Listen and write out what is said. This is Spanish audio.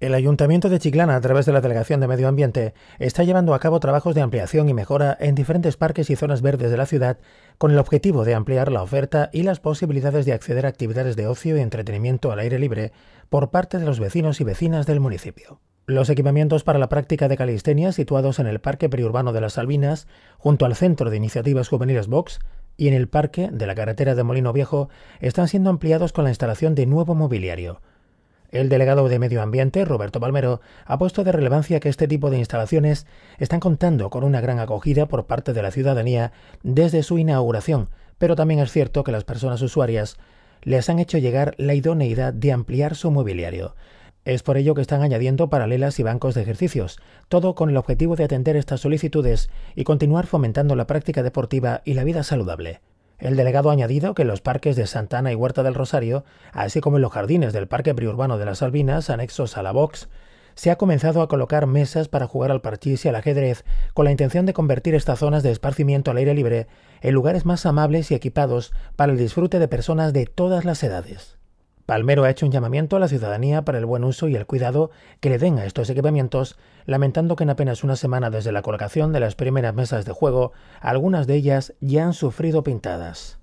El Ayuntamiento de Chiclana, a través de la Delegación de Medio Ambiente, está llevando a cabo trabajos de ampliación y mejora en diferentes parques y zonas verdes de la ciudad con el objetivo de ampliar la oferta y las posibilidades de acceder a actividades de ocio y entretenimiento al aire libre por parte de los vecinos y vecinas del municipio. Los equipamientos para la práctica de calistenia situados en el Parque Periurbano de las Salvinas, junto al Centro de Iniciativas Juveniles Vox, y en el Parque de la Carretera de Molino Viejo, están siendo ampliados con la instalación de nuevo mobiliario, el delegado de Medio Ambiente, Roberto Palmero, ha puesto de relevancia que este tipo de instalaciones están contando con una gran acogida por parte de la ciudadanía desde su inauguración, pero también es cierto que las personas usuarias les han hecho llegar la idoneidad de ampliar su mobiliario. Es por ello que están añadiendo paralelas y bancos de ejercicios, todo con el objetivo de atender estas solicitudes y continuar fomentando la práctica deportiva y la vida saludable. El delegado ha añadido que los parques de Santana y Huerta del Rosario, así como en los jardines del Parque Priurbano de las Albinas, anexos a la Vox, se ha comenzado a colocar mesas para jugar al parchís y al ajedrez, con la intención de convertir estas zonas de esparcimiento al aire libre en lugares más amables y equipados para el disfrute de personas de todas las edades. Palmero ha hecho un llamamiento a la ciudadanía para el buen uso y el cuidado que le den a estos equipamientos, lamentando que en apenas una semana desde la colocación de las primeras mesas de juego, algunas de ellas ya han sufrido pintadas.